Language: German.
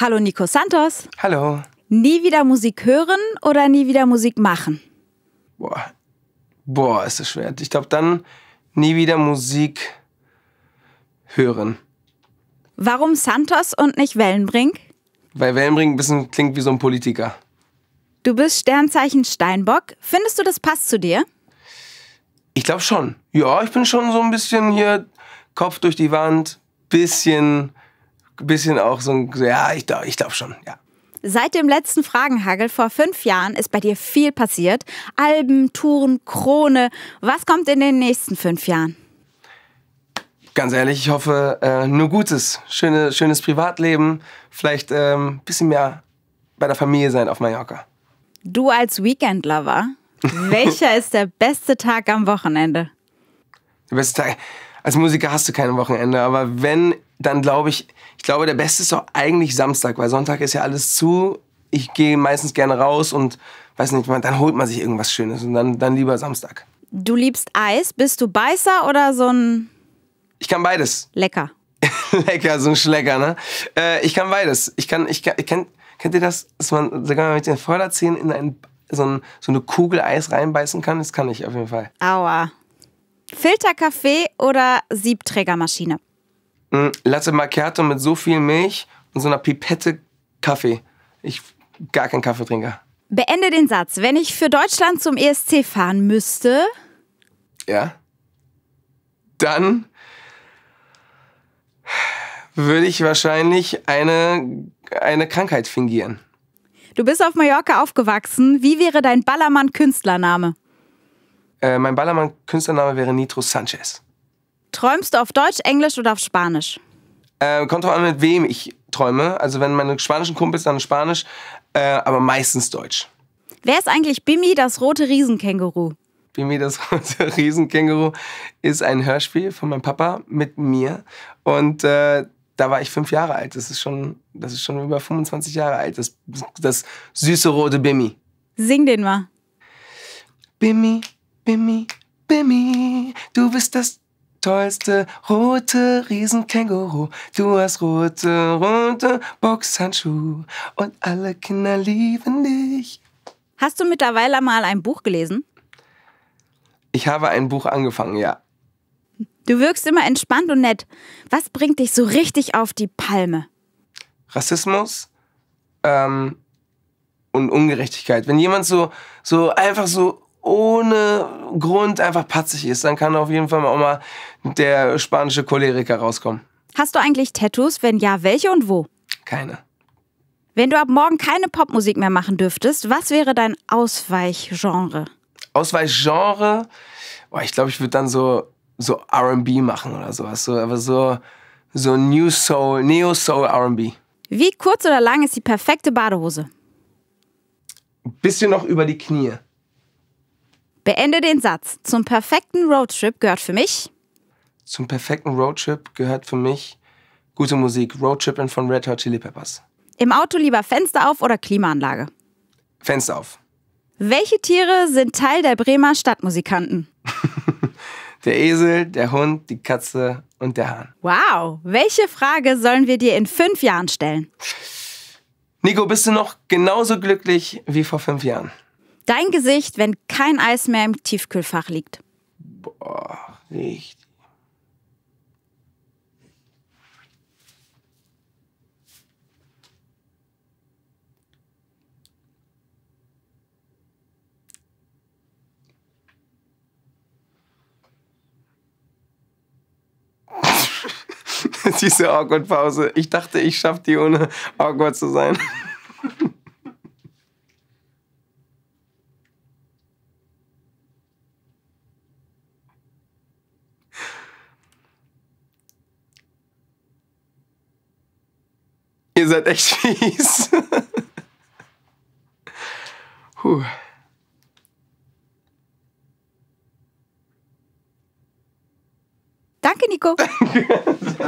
Hallo Nico Santos. Hallo. Nie wieder Musik hören oder nie wieder Musik machen? Boah, boah, ist das schwer. Ich glaube dann nie wieder Musik hören. Warum Santos und nicht Wellenbrink? Weil Wellenbrink ein bisschen klingt wie so ein Politiker. Du bist Sternzeichen Steinbock. Findest du, das passt zu dir? Ich glaube schon. Ja, ich bin schon so ein bisschen hier Kopf durch die Wand, bisschen bisschen auch so ein, ja, ich glaube ich glaub schon, ja. Seit dem letzten Fragenhagel vor fünf Jahren ist bei dir viel passiert. Alben, Touren, Krone. Was kommt in den nächsten fünf Jahren? Ganz ehrlich, ich hoffe äh, nur Gutes. Schöne, schönes Privatleben. Vielleicht ein ähm, bisschen mehr bei der Familie sein auf Mallorca. Du als Weekend-Lover, welcher ist der beste Tag am Wochenende? Der beste Tag. Als Musiker hast du kein Wochenende, aber wenn dann glaube ich, ich glaube, der beste ist doch eigentlich Samstag, weil Sonntag ist ja alles zu. Ich gehe meistens gerne raus und weiß nicht, dann holt man sich irgendwas Schönes und dann, dann lieber Samstag. Du liebst Eis. Bist du Beißer oder so ein. Ich kann beides. Lecker. Lecker, so ein Schlecker, ne? Äh, ich kann beides. Ich kann, ich kann, kennt, kennt ihr das, dass man sogar mit den Vorderzähnen in ein, so, ein, so eine Kugel Eis reinbeißen kann? Das kann ich auf jeden Fall. Aua. Filterkaffee oder Siebträgermaschine? Hm, latte Macchiato mit so viel Milch und so einer Pipette Kaffee. Ich gar kein Kaffeetrinker. Beende den Satz. Wenn ich für Deutschland zum ESC fahren müsste. Ja. Dann würde ich wahrscheinlich eine, eine Krankheit fingieren. Du bist auf Mallorca aufgewachsen. Wie wäre dein Ballermann-Künstlername? Äh, mein Ballermann-Künstlername wäre Nitro Sanchez. Träumst du auf Deutsch, Englisch oder auf Spanisch? Äh, kommt drauf an, mit wem ich träume. Also wenn meine spanischen Kumpels, dann Spanisch, äh, aber meistens Deutsch. Wer ist eigentlich Bimi, das rote Riesenkänguru? Bimi, das rote Riesenkänguru ist ein Hörspiel von meinem Papa mit mir. Und äh, da war ich fünf Jahre alt. Das ist schon, das ist schon über 25 Jahre alt. Das, das süße rote Bimi. Sing den mal. Bimi, Bimi, Bimi, du bist das tollste rote Riesenkänguru. Du hast rote, rote Boxhandschuhe und alle Kinder lieben dich. Hast du mittlerweile mal ein Buch gelesen? Ich habe ein Buch angefangen, ja. Du wirkst immer entspannt und nett. Was bringt dich so richtig auf die Palme? Rassismus ähm, und Ungerechtigkeit. Wenn jemand so, so einfach so ohne Grund einfach patzig ist, dann kann auf jeden Fall auch mal der spanische Choleriker rauskommen. Hast du eigentlich Tattoos? Wenn ja, welche und wo? Keine. Wenn du ab morgen keine Popmusik mehr machen dürftest, was wäre dein Ausweichgenre? Ausweichgenre? Boah, ich glaube, ich würde dann so, so RB machen oder sowas. So, aber so, so New Soul, Neo Soul RB. Wie kurz oder lang ist die perfekte Badehose? Bisschen noch über die Knie. Beende den Satz. Zum perfekten Roadtrip gehört für mich. Zum perfekten Roadtrip gehört für mich gute Musik. Roadtripping von Red Hot Chili Peppers. Im Auto lieber Fenster auf oder Klimaanlage? Fenster auf. Welche Tiere sind Teil der Bremer Stadtmusikanten? der Esel, der Hund, die Katze und der Hahn. Wow, welche Frage sollen wir dir in fünf Jahren stellen? Nico, bist du noch genauso glücklich wie vor fünf Jahren? Dein Gesicht, wenn kein Eis mehr im Tiefkühlfach liegt. Boah, nicht. Diese Awkward-Pause. Ich dachte, ich schaffe die, ohne awkward zu sein. Ihr seid echt fies. Puh. Danke, Nico.